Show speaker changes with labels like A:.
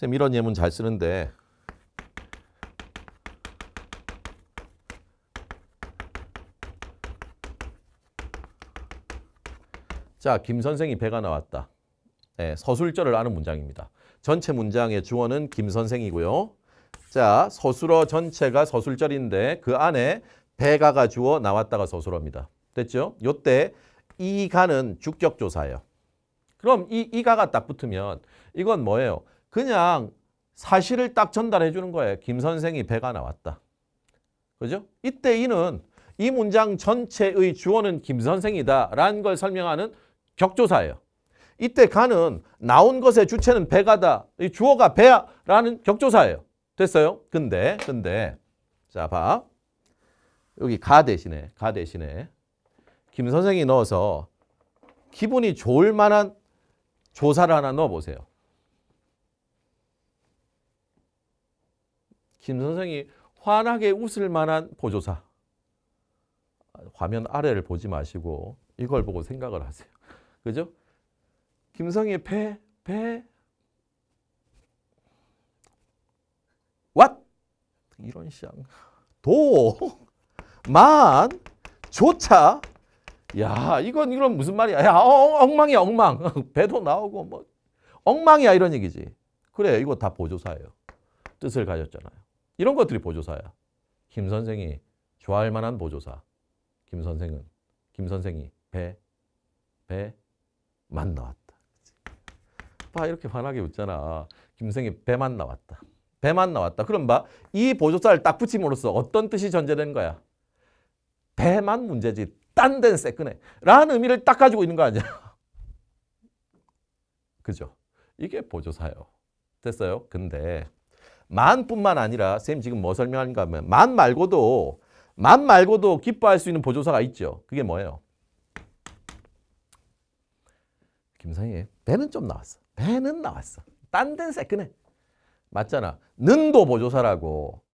A: 쌤 이런 예문 잘 쓰는데 자, 김 선생이 배가 나왔다. 네, 서술절을 아는 문장입니다. 전체 문장의 주어는 김 선생이고요. 자, 서술어 전체가 서술절인데 그 안에 배가가 주어 나왔다가 서술어입니다. 됐죠? 요때 이가는 주격조사예요. 그럼 이 이가가 딱 붙으면 이건 뭐예요? 그냥 사실을 딱 전달해 주는 거예요. 김 선생이 배가 나왔다. 그죠? 이때 이는 이 문장 전체의 주어는 김 선생이다 라는 걸 설명하는 격조사예요. 이때 가는 나온 것의 주체는 배가다. 이 주어가 배야 라는 격조사예요. 됐어요? 근데 근데 자 봐. 여기 가 대신에 가 대신에 김 선생이 넣어서 기분이 좋을 만한 조사를 하나 넣어보세요. 김선생이 환하게 웃을 만한 보조사. 화면 아래를 보지 마시고 이걸 보고 생각을 하세요. 그죠? 김성의 배, 배, 왓! 이런 시장. 도, 만, 조차. 야, 이건 이건 무슨 말이야. 야, 어, 어 엉망이야, 엉망. 배도 나오고 뭐. 엉망이야, 이런 얘기지. 그래, 이거 다 보조사예요. 뜻을 가졌잖아요. 이런 것들이 보조사야. 김 선생이 좋아할 만한 보조사. 김 선생은 김 선생이 배 배만 나왔다. 봐 이렇게 환하게 웃잖아. 김생이 배만 나왔다. 배만 나왔다. 그럼 봐. 이 보조사를 딱 붙임으로써 어떤 뜻이 전제된 거야? 배만 문제지. 딴 데는 세끄네. 라는 의미를 딱 가지고 있는 거 아니야. 그죠? 이게 보조사요. 됐어요? 근데 만뿐만 아니라 쌤 지금 뭐 설명하는가 하면 만 말고도 만 말고도 기뻐할 수 있는 보조사가 있죠. 그게 뭐예요? 김상희 배는 좀 나왔어. 배는 나왔어. 딴 데는 새끈해. 맞잖아. 는도 보조사라고